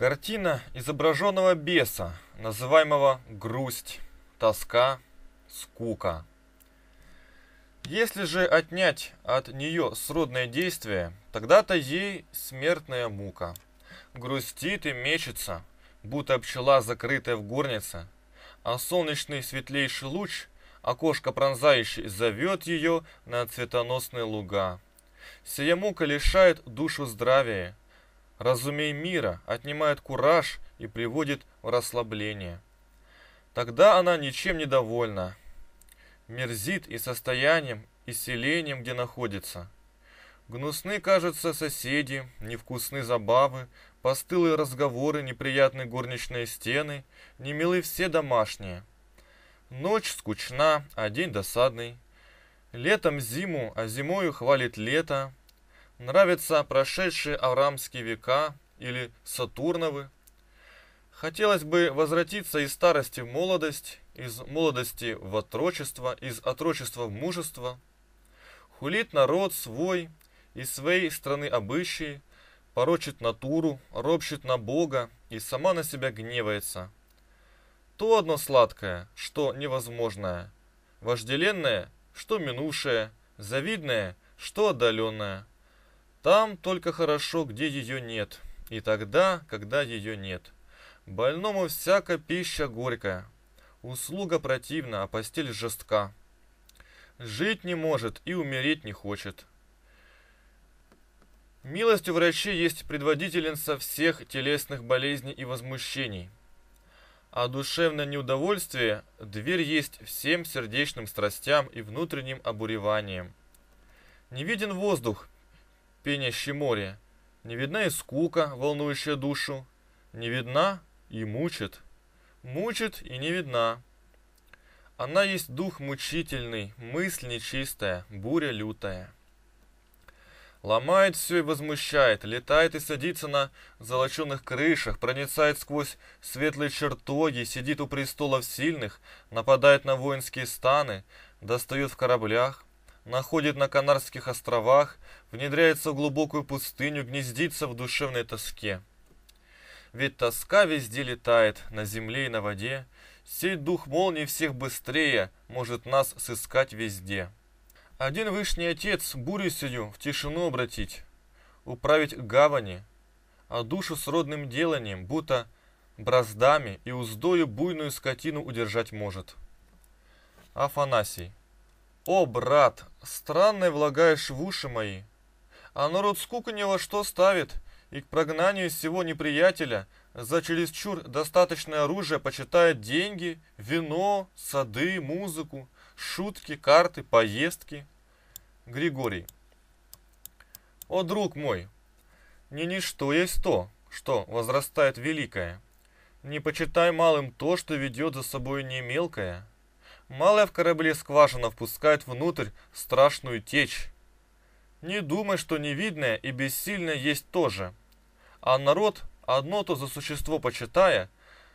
Картина изображенного беса, называемого грусть, тоска, скука. Если же отнять от нее сродное действие, тогда-то ей смертная мука. Грустит и мечется, будто пчела, закрытая в горнице, а солнечный светлейший луч, окошко пронзающий, зовет ее на цветоносные луга. Сия мука лишает душу здравия, разумей мира, отнимает кураж и приводит в расслабление. Тогда она ничем не довольна, мерзит и состоянием, и селением, где находится. Гнусны, кажутся соседи, невкусны забавы, постылые разговоры, неприятные горничные стены, немилы все домашние. Ночь скучна, а день досадный. Летом зиму, а зимою хвалит лето, Нравятся прошедшие Аврамские века или Сатурновы. Хотелось бы возвратиться из старости в молодость, из молодости в отрочество, из отрочества в мужество. Хулит народ свой, из своей страны обычаи, порочит натуру, ропщет на Бога и сама на себя гневается. То одно сладкое, что невозможное, вожделенное, что минувшее, завидное, что отдаленное – там только хорошо, где ее нет, и тогда, когда ее нет. Больному всяка пища горькая, услуга противна, а постель жестка. Жить не может и умереть не хочет. Милостью врачей есть предводительница всех телесных болезней и возмущений. А душевное неудовольствие – дверь есть всем сердечным страстям и внутренним обуреваниям. Не виден воздух, пенящий море. Не видна и скука, волнующая душу. Не видна и мучит. Мучит и не видна. Она есть дух мучительный, мысль нечистая, буря лютая. Ломает все и возмущает, летает и садится на золоченных крышах, проницает сквозь светлые чертоги, сидит у престолов сильных, нападает на воинские станы, достает в кораблях, находит на Канарских островах, внедряется в глубокую пустыню, гнездится в душевной тоске. Ведь тоска везде летает, на земле и на воде. Сей дух молнии всех быстрее может нас сыскать везде. Один Вышний Отец бурю сию в тишину обратить, управить гавани, а душу с родным деланием, будто браздами и уздою буйную скотину удержать может. Афанасий о, брат, странное влагаешь в уши мои. А народ скуканило что ставит, и к прогнанию всего неприятеля за чересчур достаточное оружие почитает деньги, вино, сады, музыку, шутки, карты, поездки. Григорий. О, друг мой, не ничто есть то, что возрастает великое. Не почитай малым то, что ведет за собой не мелкое, Малая в корабле скважина впускает внутрь страшную течь. Не думай, что невидное и бессильное есть тоже. А народ, одно то за существо почитая,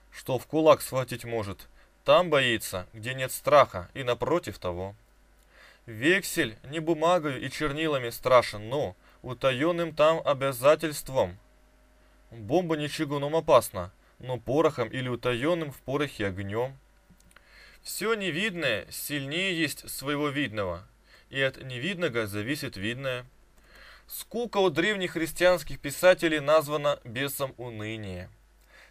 что в кулак схватить может, там боится, где нет страха и напротив того. Вексель не бумагой и чернилами страшен, но утаенным там обязательством. Бомба не чугуном опасна, но порохом или утаенным в порохе огнем – все невидное сильнее есть своего видного, и от невидного зависит видное. Скука у древних христианских писателей названа бесом уныния.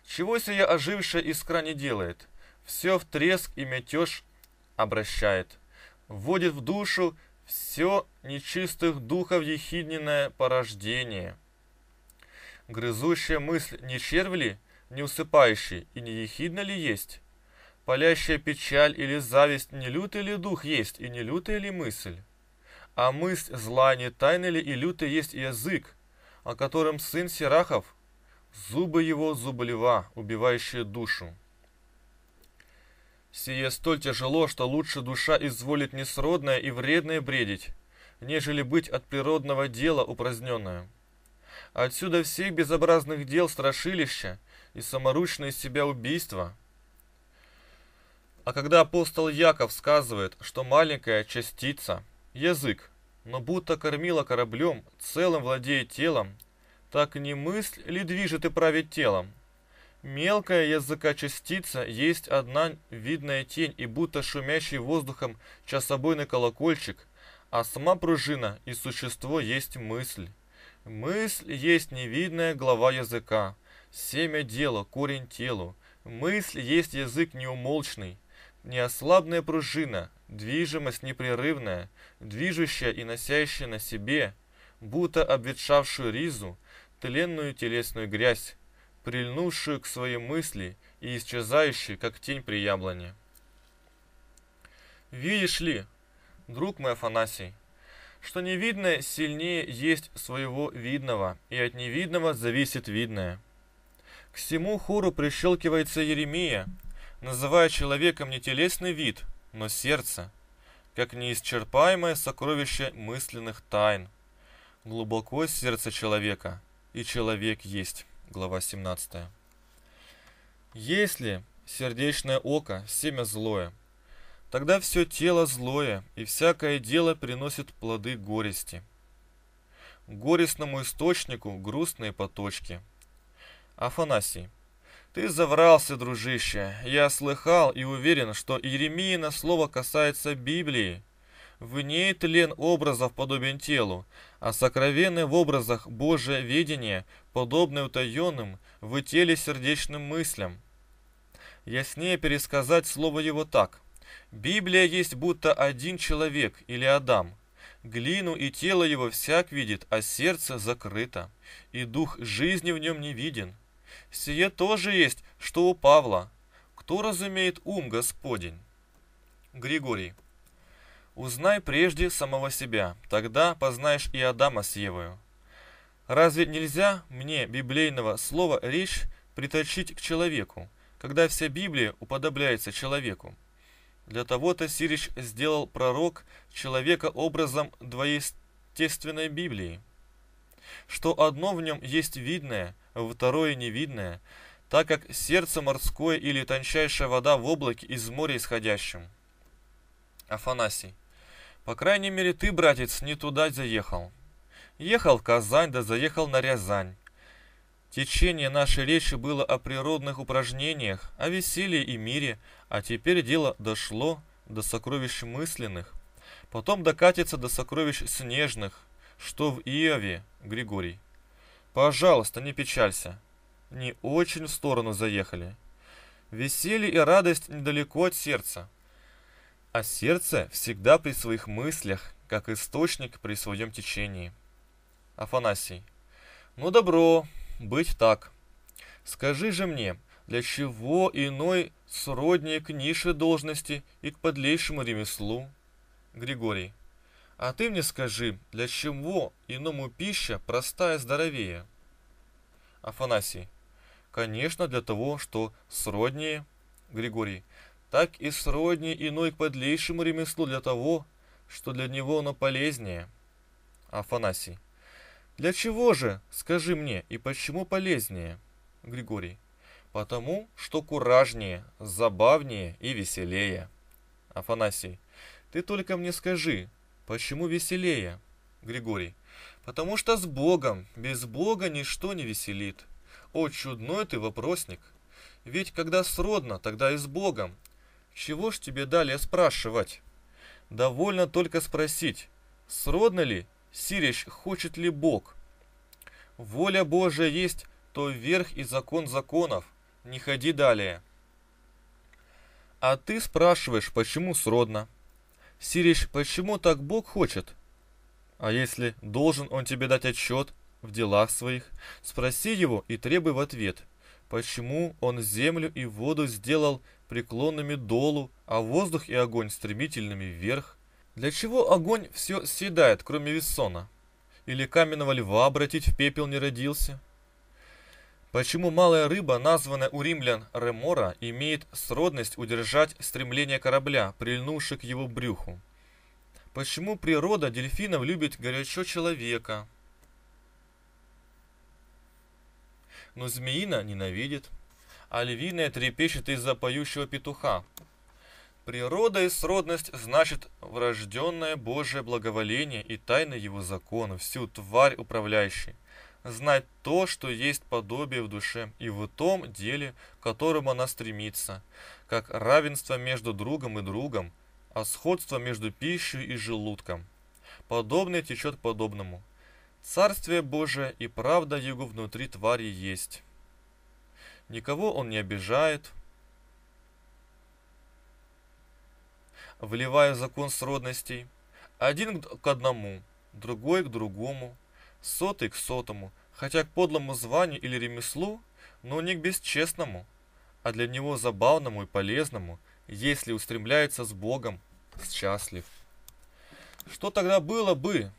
Чего сия ожившая искра не делает, все в треск и мятеж обращает, вводит в душу все нечистых духов ехидненное порождение. Грызущая мысль не червли, не усыпающий и не ехидна ли есть? Палящая печаль или зависть не лютый ли дух есть и не лютая ли мысль? А мысль зла не тайна ли и лютый есть язык, о котором сын Серахов, зубы его зуболева, убивающие душу? Сие столь тяжело, что лучше душа изволит несродное и вредное бредить, нежели быть от природного дела упраздненная. Отсюда всех безобразных дел страшилища и саморучные себя убийство. А когда апостол Яков сказывает, что маленькая частица, язык, но будто кормила кораблем, целым владеет телом, так не мысль ли движет и правит телом? Мелкая языка частица есть одна видная тень и будто шумящий воздухом часобойный колокольчик, а сама пружина и существо есть мысль. Мысль есть невидная глава языка, семя дела, корень телу. Мысль есть язык неумолчный, неослабная пружина, движимость непрерывная, движущая и носящая на себе, будто обветшавшую ризу, тленную телесную грязь, прильнувшую к своей мысли и исчезающую, как тень при яблоне. Видишь ли, друг мой Афанасий, что невидное сильнее есть своего видного, и от невидного зависит видное. К всему хору прищелкивается Еремия – называя человеком не телесный вид, но сердце, как неисчерпаемое сокровище мысленных тайн. Глубоко сердце человека, и человек есть. Глава 17. Если сердечное око – семя злое, тогда все тело злое, и всякое дело приносит плоды горести. Горестному источнику грустные поточки. Афанасий. Ты заврался, дружище. Я слыхал и уверен, что Иеремиина слово касается Библии. В ней тлен образов подобен телу, а сокровенны в образах Божие видение, подобное утаенным в теле сердечным мыслям. Яснее пересказать слово его так. Библия есть будто один человек или Адам. Глину и тело его всяк видит, а сердце закрыто, и дух жизни в нем не виден сие тоже есть, что у Павла. Кто разумеет ум Господень? Григорий. Узнай прежде самого себя, тогда познаешь и Адама с Евою. Разве нельзя мне библейного слова речь приточить к человеку, когда вся Библия уподобляется человеку? Для того-то Сирич сделал пророк человека образом двоестественной Библии что одно в нем есть видное, а второе невидное, так как сердце морское или тончайшая вода в облаке из моря исходящим. Афанасий. По крайней мере, ты, братец, не туда заехал. Ехал в Казань, да заехал на Рязань. Течение нашей речи было о природных упражнениях, о веселье и мире, а теперь дело дошло до сокровищ мысленных, потом докатится до сокровищ снежных, что в Иове, Григорий. Пожалуйста, не печалься. Не очень в сторону заехали. Веселье и радость недалеко от сердца. А сердце всегда при своих мыслях, как источник при своем течении. Афанасий. Ну добро, быть так. Скажи же мне, для чего иной сроднее к нише должности и к подлейшему ремеслу? Григорий. А ты мне скажи, для чего иному пища простая здоровее? Афанасий. Конечно, для того, что сроднее. Григорий. Так и сроднее иной к подлейшему ремеслу для того, что для него оно полезнее. Афанасий. Для чего же, скажи мне, и почему полезнее? Григорий. Потому, что куражнее, забавнее и веселее. Афанасий. Ты только мне скажи, Почему веселее? Григорий. Потому что с Богом. Без Бога ничто не веселит. О, чудной ты вопросник. Ведь когда сродно, тогда и с Богом. Чего ж тебе далее спрашивать? Довольно только спросить, сродно ли, Сирич, хочет ли Бог? Воля Божия есть, то верх и закон законов. Не ходи далее. А ты спрашиваешь, почему сродно? Сириш, почему так Бог хочет? А если должен он тебе дать отчет в делах своих, спроси его и требуй в ответ, почему он землю и воду сделал преклонными долу, а воздух и огонь стремительными вверх? Для чего огонь все съедает, кроме весона? Или каменного льва обратить в пепел не родился?» Почему малая рыба, названная у римлян ремора, имеет сродность удержать стремление корабля, прильнувши к его брюху? Почему природа дельфинов любит горячо человека, но змеина ненавидит, а львиная трепещет из-за поющего петуха? Природа и сродность значит врожденное Божие благоволение и тайна его закона, всю тварь управляющий знать то, что есть подобие в душе и в том деле, к которому она стремится, как равенство между другом и другом, а сходство между пищей и желудком. Подобное течет подобному. Царствие Божие и правда Его внутри твари есть. Никого он не обижает, вливая закон сродностей, один к одному, другой к другому, сотый к сотому, хотя к подлому званию или ремеслу, но не к бесчестному, а для него забавному и полезному, если устремляется с Богом, счастлив. Что тогда было бы,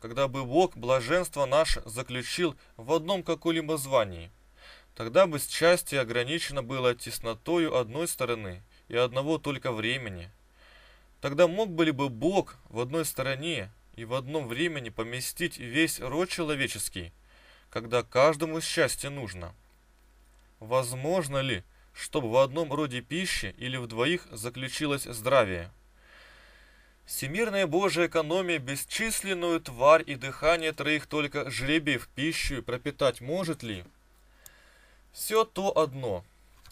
когда бы Бог блаженство наше заключил в одном каком-либо звании? Тогда бы счастье ограничено было теснотою одной стороны и одного только времени. Тогда мог бы ли бы Бог в одной стороне и в одно время не поместить весь род человеческий, когда каждому счастье нужно? Возможно ли, чтобы в одном роде пищи или в двоих заключилось здравие? Всемирная Божья экономия бесчисленную тварь и дыхание троих только жребий в пищу пропитать может ли? Все то одно.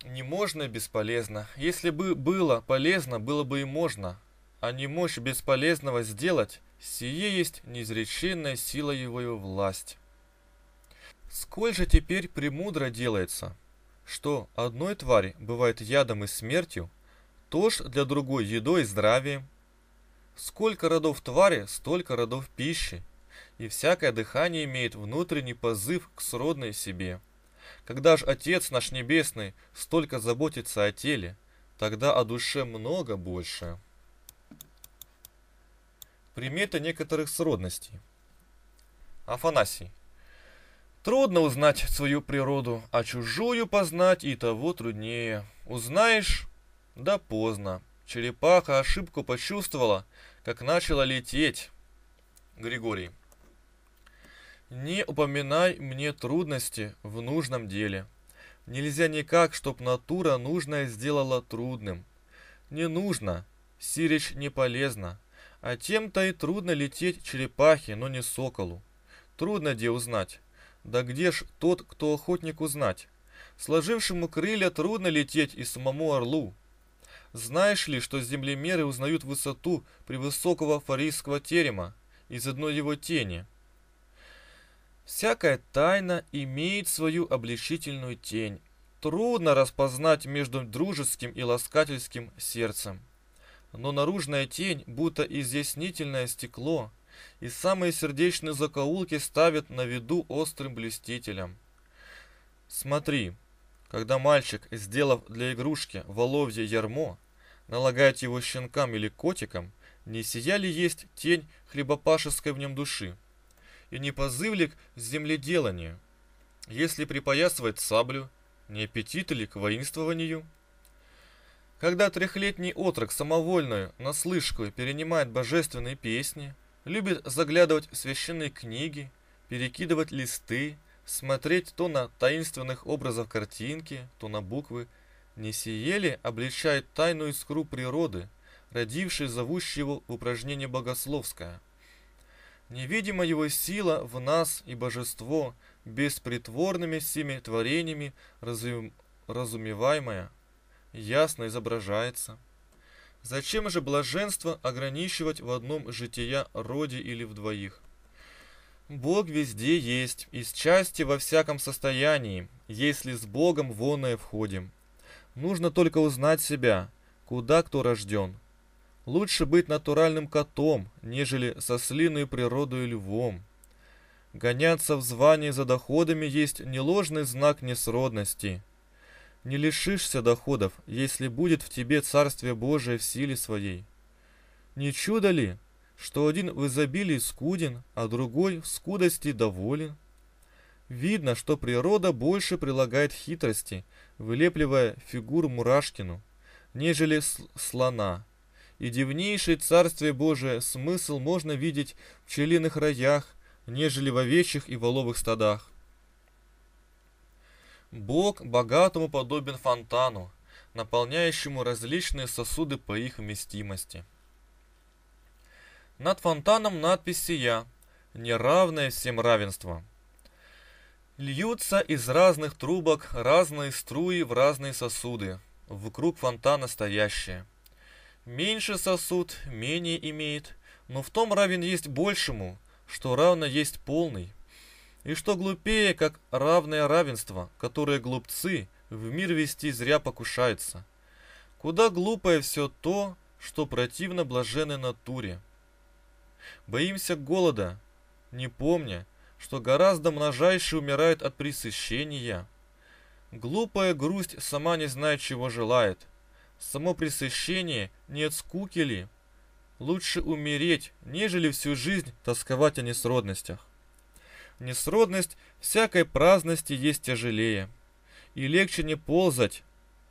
Не можно и бесполезно. Если бы было полезно, было бы и можно. А не мощь бесполезного сделать, Сие есть неизреченная сила его и власть. Сколь же теперь премудро делается, что одной твари бывает ядом и смертью, тож для другой едой и здравием. Сколько родов твари, столько родов пищи, и всякое дыхание имеет внутренний позыв к сродной себе. Когда ж Отец наш Небесный столько заботится о теле, тогда о душе много больше приметы некоторых сродностей. Афанасий. Трудно узнать свою природу, а чужую познать и того труднее. Узнаешь, да поздно. Черепаха ошибку почувствовала, как начала лететь. Григорий. Не упоминай мне трудности в нужном деле. Нельзя никак, чтоб натура нужное сделала трудным. Не нужно, сиречь не полезно. А тем-то и трудно лететь черепахе, но не соколу. Трудно где узнать. Да где ж тот, кто охотник узнать? Сложившему крылья трудно лететь и самому орлу. Знаешь ли, что землемеры узнают высоту при высокого фарийского терема из одной его тени? Всякая тайна имеет свою обличительную тень. Трудно распознать между дружеским и ласкательским сердцем. Но наружная тень, будто изъяснительное стекло, и самые сердечные закоулки ставят на виду острым блестителем. Смотри, когда мальчик, сделав для игрушки воловье ярмо, налагает его щенкам или котикам, не сияли есть тень хлебопашеской в нем души, и не позывлик к земледеланию, если припоясывать саблю, не аппетит ли к воинствованию? Когда трехлетний отрок самовольную, наслышкую перенимает божественные песни, любит заглядывать в священные книги, перекидывать листы, смотреть то на таинственных образов картинки, то на буквы, не сие ли обличает тайную искру природы, родившей зовущей в упражнение богословское. Невидима его сила в нас и божество, беспритворными сими творениями разум... разумеваемое – ясно изображается. Зачем же блаженство ограничивать в одном жития роде или в двоих? Бог везде есть, и счастье во всяком состоянии, если с Богом воное входим. Нужно только узнать себя, куда кто рожден. Лучше быть натуральным котом, нежели со слиной природой львом. Гоняться в звании за доходами есть не ложный знак несродности – не лишишься доходов, если будет в тебе Царствие Божие в силе своей. Не чудо ли, что один в изобилии скуден, а другой в скудости доволен? Видно, что природа больше прилагает хитрости, вылепливая фигуру Мурашкину, нежели слона. И дивнейшее Царствие Божие смысл можно видеть в пчелиных раях, нежели в овечьих и воловых стадах. Бог богатому подобен фонтану, наполняющему различные сосуды по их вместимости. Над фонтаном надпись «Сия», неравное всем равенство. Льются из разных трубок разные струи в разные сосуды, вокруг фонтана стоящие. Меньше сосуд, менее имеет, но в том равен есть большему, что равно есть полный. И что глупее, как равное равенство, которое глупцы в мир вести зря покушаются. Куда глупое все то, что противно блаженной натуре. Боимся голода, не помня, что гораздо множайше умирает от пресыщения. Глупая грусть сама не знает, чего желает. Само пресыщение нет скуки ли? Лучше умереть, нежели всю жизнь тосковать о несродностях. Несродность всякой праздности есть тяжелее. И легче не ползать,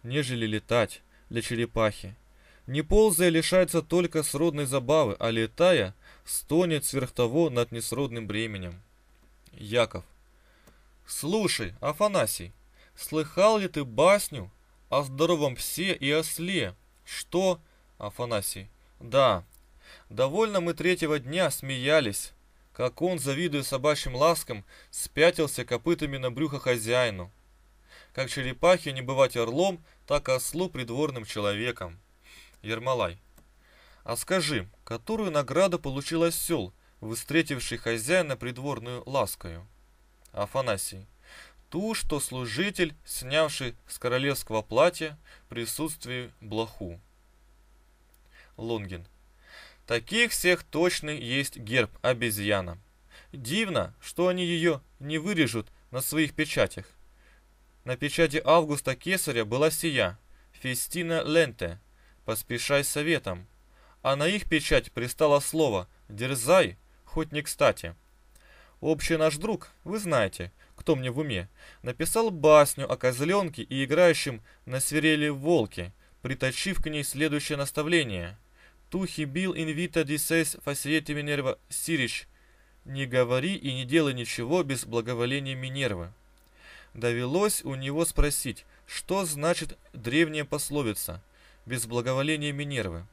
нежели летать для черепахи. Не ползая лишается только сродной забавы, а летая стонет сверх того над несродным бременем. Яков. Слушай, Афанасий, слыхал ли ты басню о здоровом псе и осле? Что? Афанасий. Да. Довольно мы третьего дня смеялись как он, завидуя собачьим ласкам, спятился копытами на брюхо хозяину. Как черепахе не бывать орлом, так и ослу придворным человеком. Ермолай. А скажи, которую награду получил осел, встретивший хозяина придворную ласкою? Афанасий. Ту, что служитель, снявший с королевского платья присутствие блоху. Лонгин Таких всех точно есть герб обезьяна. Дивно, что они ее не вырежут на своих печатях. На печати Августа Кесаря была сия, Фестина Ленте, поспешай советом. А на их печать пристало слово «дерзай», хоть не кстати. Общий наш друг, вы знаете, кто мне в уме, написал басню о козленке и играющем на свирели волке, приточив к ней следующее наставление – Тухи бил инвита dises facete Минерва сирич. Не говори и не делай ничего без благоволения Минервы. Довелось у него спросить, что значит древняя пословица «без благоволения Минервы».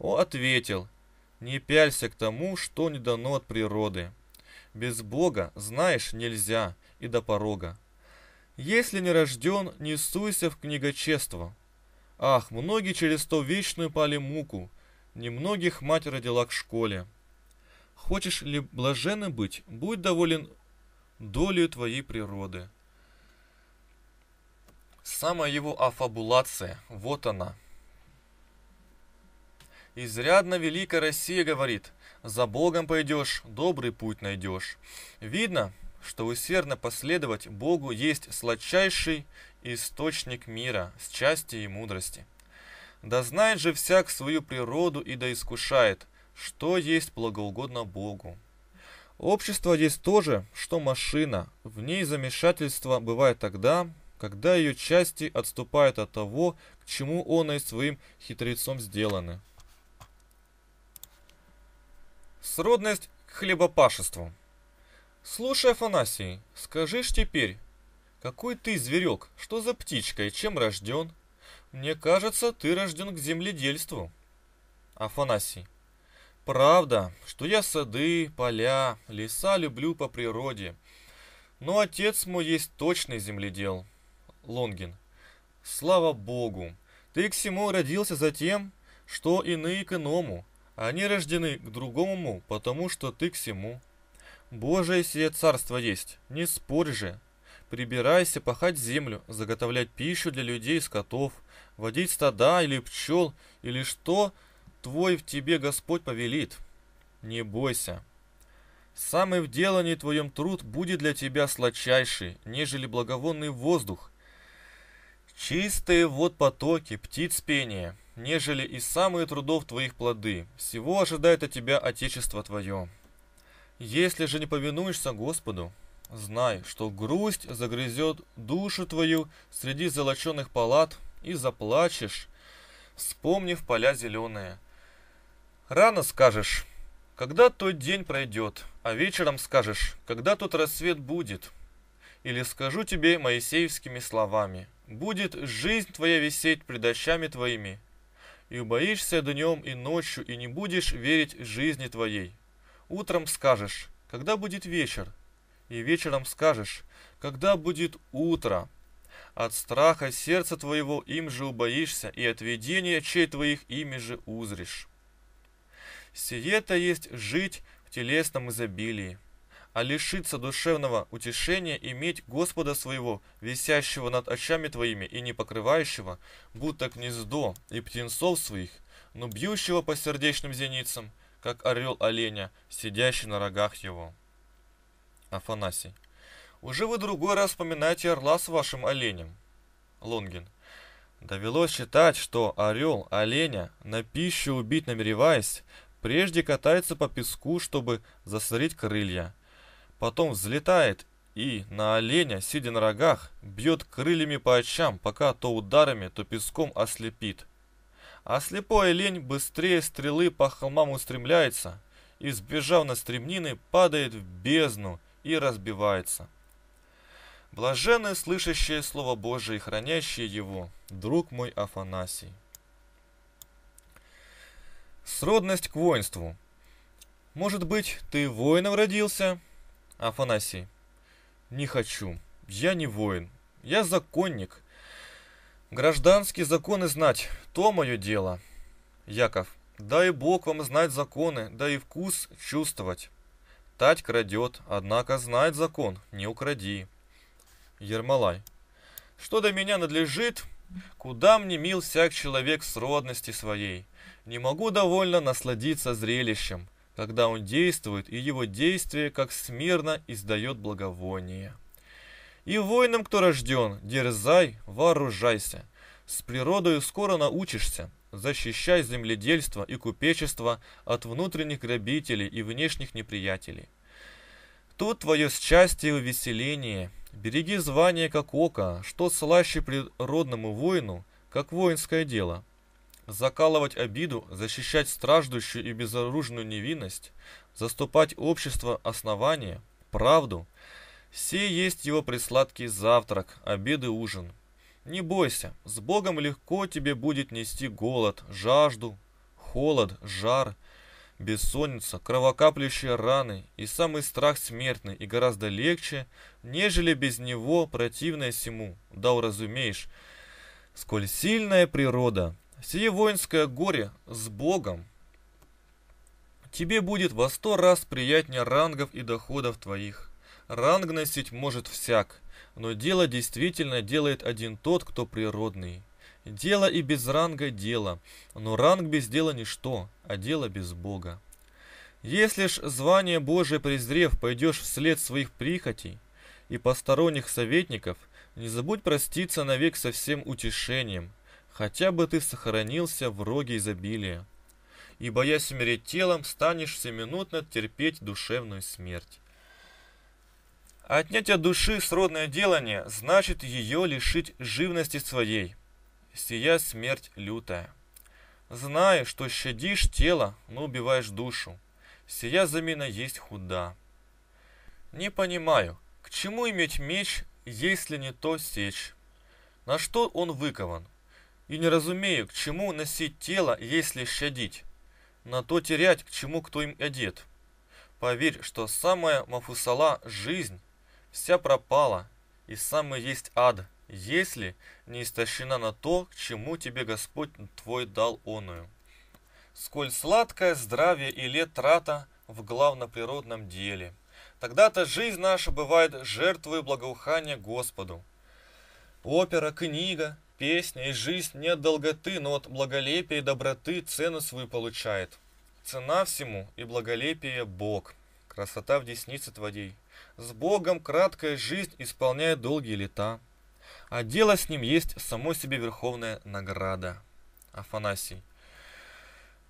Он ответил, «Не пялься к тому, что не дано от природы. Без Бога, знаешь, нельзя и до порога. Если не рожден, не суйся в книгочество. Ах, многие через то вечную пали муку, Немногих мать родила к школе. Хочешь ли блаженным быть, будь доволен долей твоей природы. Самая его афабулация, вот она. Изрядно великая Россия говорит, за Богом пойдешь, добрый путь найдешь. Видно, что усердно последовать Богу есть сладчайший источник мира, счастья и мудрости. Да знает же всяк свою природу и да искушает, что есть благоугодно Богу. Общество есть то же, что машина. В ней замешательство бывает тогда, когда ее части отступают от того, к чему он и своим хитрецом сделаны. Сродность к хлебопашеству. Слушай, Афанасий, скажешь теперь, какой ты зверек, что за птичка и чем рожден? Мне кажется, ты рожден к земледельству. Афанасий. Правда, что я сады, поля, леса люблю по природе. Но отец мой есть точный земледел. Лонгин. Слава богу, ты к всему родился за тем, что иные к иному, а они рождены к другому, потому что ты к всему. Божие сие царство есть, не спорь же. Прибирайся пахать землю, заготовлять пищу для людей и скотов – водить стада или пчел, или что твой в тебе Господь повелит. Не бойся. Самый в делании твоем труд будет для тебя сладчайший, нежели благовонный воздух. Чистые вот потоки, птиц пение, нежели и самые трудов твоих плоды. Всего ожидает от тебя Отечество твое. Если же не повинуешься Господу, знай, что грусть загрызет душу твою среди золоченных палат – и заплачешь, вспомнив поля зеленые. Рано скажешь, когда тот день пройдет, а вечером скажешь, когда тот рассвет будет. Или скажу тебе моисеевскими словами, будет жизнь твоя висеть пред очами твоими, и убоишься днем и ночью, и не будешь верить жизни твоей. Утром скажешь, когда будет вечер, и вечером скажешь, когда будет утро. От страха сердца твоего им же убоишься, и от видения чей твоих ими же узришь. Сие-то есть жить в телесном изобилии, а лишиться душевного утешения иметь Господа своего, висящего над очами твоими и не покрывающего, будто гнездо и птенцов своих, но бьющего по сердечным зеницам, как орел оленя, сидящий на рогах его. Афанасий. Уже вы другой раз вспоминаете орла с вашим оленем. Лонгин. Довелось считать, что орел оленя, на пищу убить намереваясь, прежде катается по песку, чтобы засорить крылья. Потом взлетает и на оленя, сидя на рогах, бьет крыльями по очам, пока то ударами, то песком ослепит. А слепой олень быстрее стрелы по холмам устремляется и, сбежав на стремнины, падает в бездну и разбивается. Блаженны слышащие Слово Божие и хранящие его, друг мой Афанасий. Сродность к воинству. Может быть, ты воином родился? Афанасий. Не хочу. Я не воин. Я законник. Гражданские законы знать, то мое дело. Яков. Дай Бог вам знать законы, да и вкус чувствовать. Тать крадет, однако знает закон, не укради. Ермолай. Что до меня надлежит, куда мне мил всяк человек с родности своей. Не могу довольно насладиться зрелищем, когда он действует, и его действие, как смирно, издает благовоние. И воином, кто рожден, дерзай, вооружайся. С природою скоро научишься. Защищай земледельство и купечество от внутренних грабителей и внешних неприятелей. Тут твое счастье и увеселение – Береги звание как око, что слаще природному воину, как воинское дело. Закалывать обиду, защищать страждущую и безоружную невинность, заступать общество основания, правду. Все есть его присладкий завтрак, обед и ужин. Не бойся, с Богом легко тебе будет нести голод, жажду, холод, жар – бессонница, кровокаплющие раны и самый страх смертный и гораздо легче, нежели без него противное сему, да уразумеешь, сколь сильная природа, сие воинское горе с Богом. Тебе будет во сто раз приятнее рангов и доходов твоих. Ранг носить может всяк, но дело действительно делает один тот, кто природный. Дело и без ранга – дело, но ранг без дела – ничто, а дело без Бога. Если ж звание Божие презрев, пойдешь вслед своих прихотей и посторонних советников, не забудь проститься навек со всем утешением, хотя бы ты сохранился в роге изобилия. И боясь умереть телом, станешь всеминутно терпеть душевную смерть. Отнять от души сродное делание, значит ее лишить живности своей – сия смерть лютая. Знаю, что щадишь тело, но убиваешь душу. Сия замена есть худа. Не понимаю, к чему иметь меч, если не то сечь? На что он выкован? И не разумею, к чему носить тело, если щадить? На то терять, к чему кто им одет? Поверь, что самая Мафусала – жизнь, вся пропала, и самый есть ад – если не истощена на то, к чему тебе Господь твой дал оную. Сколь сладкое здравие и лет трата в главноприродном деле. Тогда-то жизнь наша бывает жертвой благоухания Господу. Опера, книга, песня и жизнь не от долготы, но от благолепия и доброты цену свою получает. Цена всему и благолепие Бог. Красота в деснице твоей. С Богом краткая жизнь исполняет долгие лета. А дело с ним есть само себе верховная награда. Афанасий.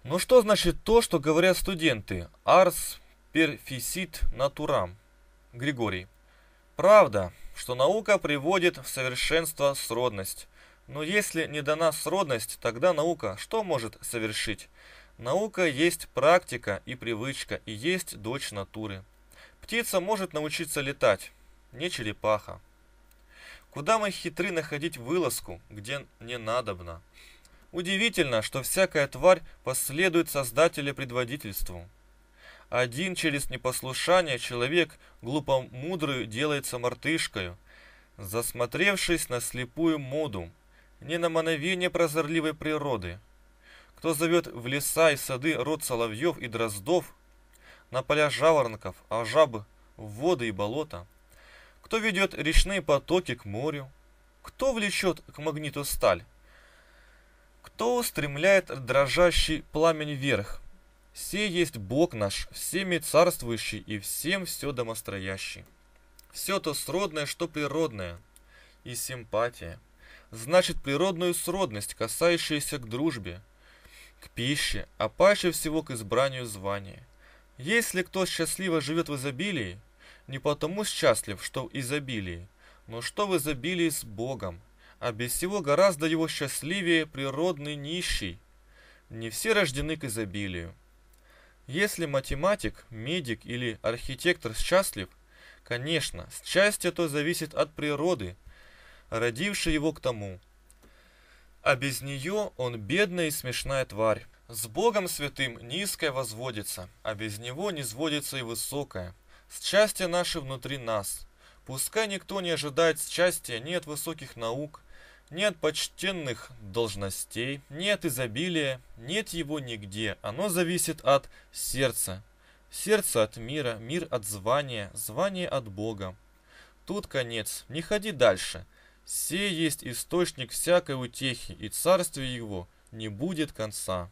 Ну что значит то, что говорят студенты? Арс перфисит naturam? Григорий. Правда, что наука приводит в совершенство сродность. Но если не дана сродность, тогда наука что может совершить? Наука есть практика и привычка, и есть дочь натуры. Птица может научиться летать, не черепаха. Куда мы хитры находить вылазку, где не надобно? Удивительно, что всякая тварь последует создателю предводительству. Один через непослушание человек глупомудрую делается мартышкою, засмотревшись на слепую моду, не на мановение прозорливой природы. Кто зовет в леса и сады род соловьев и дроздов, на поля жаворонков, а жабы в воды и болота – кто ведет речные потоки к морю, кто влечет к магниту сталь, кто устремляет дрожащий пламень вверх. Все есть Бог наш, всеми царствующий и всем все домостроящий. Все то сродное, что природное, и симпатия, значит природную сродность, касающуюся к дружбе, к пище, а паче всего к избранию звания. Если кто счастливо живет в изобилии, не потому счастлив, что в изобилии, но что в изобилии с Богом, а без всего гораздо его счастливее природный нищий. Не все рождены к изобилию. Если математик, медик или архитектор счастлив, конечно, счастье то зависит от природы, родившей его к тому. А без нее он бедная и смешная тварь. С Богом святым низкое возводится, а без него не сводится и высокое. Счастье наше внутри нас. Пускай никто не ожидает счастья ни от высоких наук, ни от почтенных должностей, ни от изобилия, нет его нигде. Оно зависит от сердца. Сердце от мира, мир от звания, звание от Бога. Тут конец, не ходи дальше. Все есть источник всякой утехи, и царствие его не будет конца.